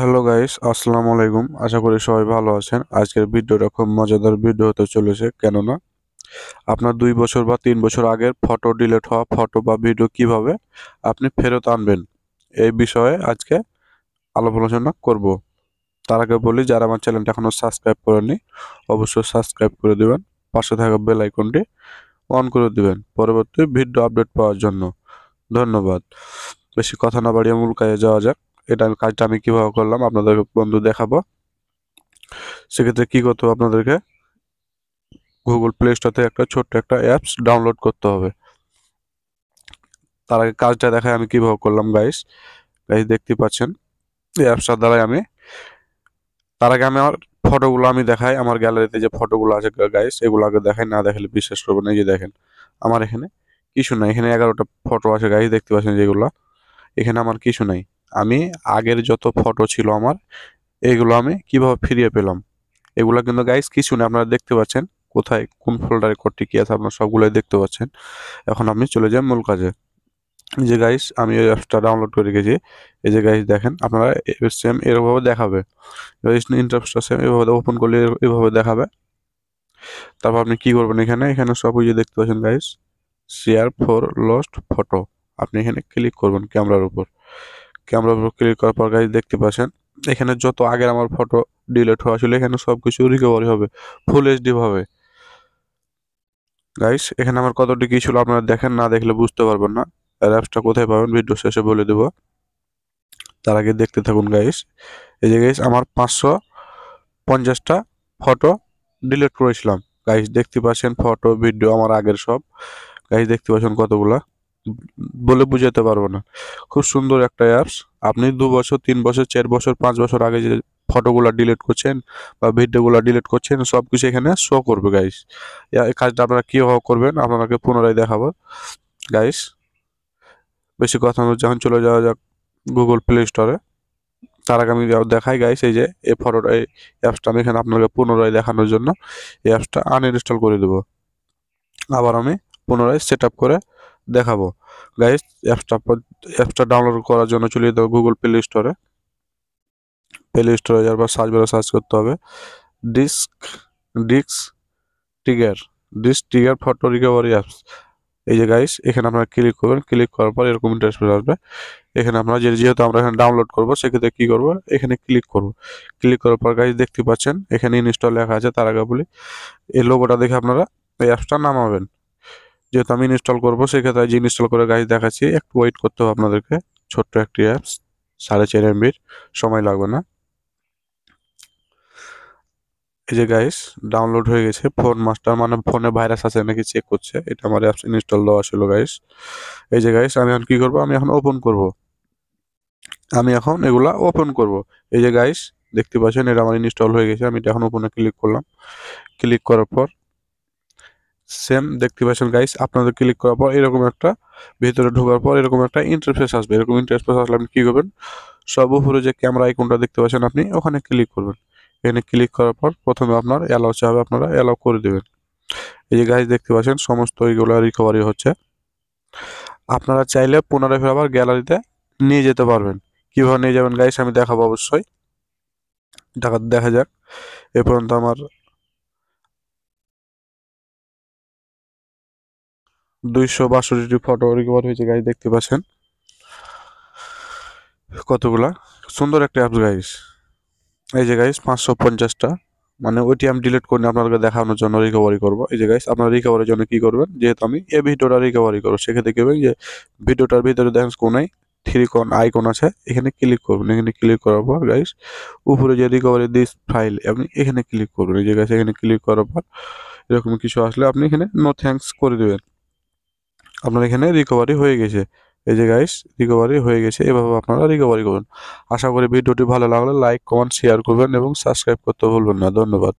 Hello guys আসসালামু আলাইকুম আশা করি সবাই ভালো আছেন আজকের ভিডিওটা খুব মজাদার ভিডিও হতে চলেছে কেননা আপনার দুই বছর বা তিন বছর আগের ফটো ডিলেট হওয়া ফটো বা ভিডিও কিভাবে আপনি ফেরত আনবেন এই বিষয়ে আজকে আলাপ আলোচনা করব তার আগে বলি যারা আমার চ্যানেলটা এখনও সাবস্ক্রাইব করেনি অবশ্যই সাবস্ক্রাইব করে দেবেন পাশে থাকা বেল আইকনটি অন করে দেবেন পরবর্তী ভিডিও আপডেট পাওয়ার জন্য ধন্যবাদ বেশি কথা না বাড়িয়ে মূল কাজে যাওয়া যাক এটা আমি কাজটা আমি কীভাবে করলাম আপনাদের বন্ধু দেখাবো সেক্ষেত্রে কী করতে হবে আপনাদেরকে গুগল প্লে স্টোরতে একটা ছোট্ট একটা অ্যাপস ডাউনলোড করতে হবে তার আগে কাজটা দেখায় আমি কীভাবে করলাম গাইস গাইস দেখতে পাচ্ছেন এই অ্যাপসটার দ্বারাই আমি তার আগে আমি আমার ফটোগুলো আমি দেখাই আমার গ্যালারিতে যে ফটোগুলো আছে গাইস এগুলো আগে দেখাই না দেখালে বিশ্বাস করবো না যে দেখেন আমার এখানে কিছু নাই এখানে এগারোটা ফটো আছে গাইস দেখতে পাচ্ছেন যেগুলো এখানে আমার কিছু নাই আমি আগের যত ফটো ছিল আমার এগুলো আমি কিভাবে ফিরিয়ে পেলাম এগুলো কিন্তু গাইস কিছু না আপনারা দেখতে পাচ্ছেন কোথায় কোন ফোল্ডারে কোডটি কী আছে আপনারা সবগুলোই দেখতে পাচ্ছেন এখন আমি চলে যাই মূল কাজে যে গাইস আমি এই অ্যাপসটা ডাউনলোড করে রেখেছি এই যে গাইস দেখেন আপনারা সেম এরভাবে দেখাবে ইন্টারফেসটা সেম এভাবে ওপেন করলে এভাবে দেখাবে তারপর আপনি কি করবেন এখানে এখানে সব ওই যে দেখতে পাচ্ছেন guys share for lost photo আপনি এখানে ক্লিক করবেন ক্যামেরার উপর ক্যামেরা উপর ক্লিক করার পর গাইজ দেখতে পাচ্ছেন এখানে যত আগের আমার ফটো ডিলেট হওয়া ছিল এখানে সব কিছু রিকভারি হবে ফুল এইচডি হবে গাইস এখানে আমার কতটি কি ছিল আপনারা দেখেন না দেখলে বুঝতে পারবেন না অ্যাপসটা কোথায় পাবেন ভিডিও শেষে বলে দেব তার আগে দেখতে থাকুন গাইস এই যে গাইস আমার পাঁচশো পঞ্চাশটা ফটো ডিলিট করেছিলাম গাইস দেখতে পাচ্ছেন ফটো ভিডিও আমার আগের সব গাইস দেখতে পাচ্ছেন কতগুলা বলে বুঝাতে পারবো না খুব সুন্দর একটা অ্যাপস আপনি দু বছর তিন বছর চার বছর পাঁচ বছর আগে যে ফটোগুলো ডিলিট করছেন বা ভিডিওগুলো ডিলিট করছেন সব কিছু এখানে শো করবে গাইস এই কাজটা আপনারা কীভাবে করবেন আপনাকে পুনরায় দেখাবো গাইস বেশি কথা যখন চলে যাওয়া যাক গুগল প্লে স্টোরে তার আগে আমি দেখাই গাইস এই যে এই ফটোটা এই অ্যাপসটা আমি এখানে আপনাকে পুনরায় দেখানোর জন্য এই অ্যাপসটা আনইনস্টল করে দেবো আবার আমি পুনরায় সেট করে দেখাবো গাইস অ্যাপসটা অ্যাপসটা ডাউনলোড করার জন্য চলে যেতে হবে গুগল প্লে স্টোরে প্লে স্টোরে যাওয়ার পর সার্চ বারে সার্চ করতে হবে disk disk digger disk digger photo recovery apps এই যে গাইস এখানে আপনারা ক্লিক করবেন ক্লিক করার পর এরকম ইন্টারফেস আসবে এখানে আমরা যে যেহেতু আমরা এখানে ডাউনলোড করবো সেক্ষেত্রে কী করবো এখানে ক্লিক করব ক্লিক করার পর গাইস দেখতে পাচ্ছেন এখানে ইনস্টল লেখা আছে তার আগে বলি এই লোগোটা দেখে আপনারা এই অ্যাপসটা নামাবেন যেহেতু আমি ইনস্টল করবো সেক্ষেত্রে যে ইনস্টল করে গাছ দেখাচ্ছি একটু ওয়েট করতে হবে আপনাদেরকে ছোট্ট একটি অ্যাপস সাড়ে চার এমবির সময় লাগবে না এই যে গাইস ডাউনলোড হয়ে গেছে ফোন মাস্টার মানে ফোনে ভাইরাস আছে নাকি চেক করছে এটা আমার অ্যাপস ইনস্টল দেওয়া ছিল গাইস এই যে গাইস আমি এখন কী করবো আমি এখন ওপেন করব। আমি এখন এগুলা ওপেন করব। এই যে গাইস দেখতে পাচ্ছেন এটা আমার ইনস্টল হয়ে গেছে আমি এটা এখন ওপেনে ক্লিক করলাম ক্লিক করার পর সেম দেখতে পাচ্ছেন গাইস আপনাদের ক্লিক করার পর এরকম একটা ভিতরে ঢোকার পর এরকম একটা ইন্টারফেস আসবে এরকম ইন্টারফেস আসলে আপনি কী করবেন সব উপরে যে ক্যামেরা আইকনটা দেখতে পাচ্ছেন আপনি ওখানে ক্লিক করবেন এখানে ক্লিক করার পর প্রথমে আপনার অ্যালাউ চাবে আপনারা অ্যালাউ করে দেবেন এই যে গাইস দেখতে পাচ্ছেন সমস্ত এইগুলো রিকভারি হচ্ছে আপনারা চাইলে পুনরায় ফের আবার গ্যালারিতে নিয়ে যেতে পারবেন কীভাবে নিয়ে যাবেন গাইস আমি দেখাবো অবশ্যই দেখা দেখা যাক এ পর্যন্ত আমার দুইশো বাষট্টি ফটো রিকভার হয়েছে গাইজ দেখতে পাচ্ছেন কতগুলা সুন্দর একটা অ্যাপস গাইস এই যে গাইস পাঁচশো পঞ্চাশটা মানে ওইটি আমি ডিলিট করে আপনাদেরকে দেখানোর জন্য রিকভারি করব এই যে গাইস আপনারা রিকভারির জন্য কি করবেন যেহেতু আমি এই ভিডিওটা রিকভারি করবো সেক্ষেত্রে কী যে ভিডিওটার ভিতরে দেখেন কোনাই থ্রি কোন আইকন আছে এখানে ক্লিক করবেন এখানে ক্লিক করার পর গাইস উপরে যে রিকভারি দিস ফাইল আপনি এখানে ক্লিক করবেন এই যে গাইস এখানে ক্লিক করার পর এরকম কিছু আসলে আপনি এখানে নো থ্যাঙ্কস করে দেবেন আপনার এখানে রিকভারি হয়ে গেছে এই যে গাইস রিকভারি হয়ে গেছে এভাবে আপনারা রিকভারি করুন আশা করি ভিডিওটি ভালো লাগলে লাইক কমেন্ট শেয়ার করবেন এবং সাবস্ক্রাইব করতে ভুলবেন না ধন্যবাদ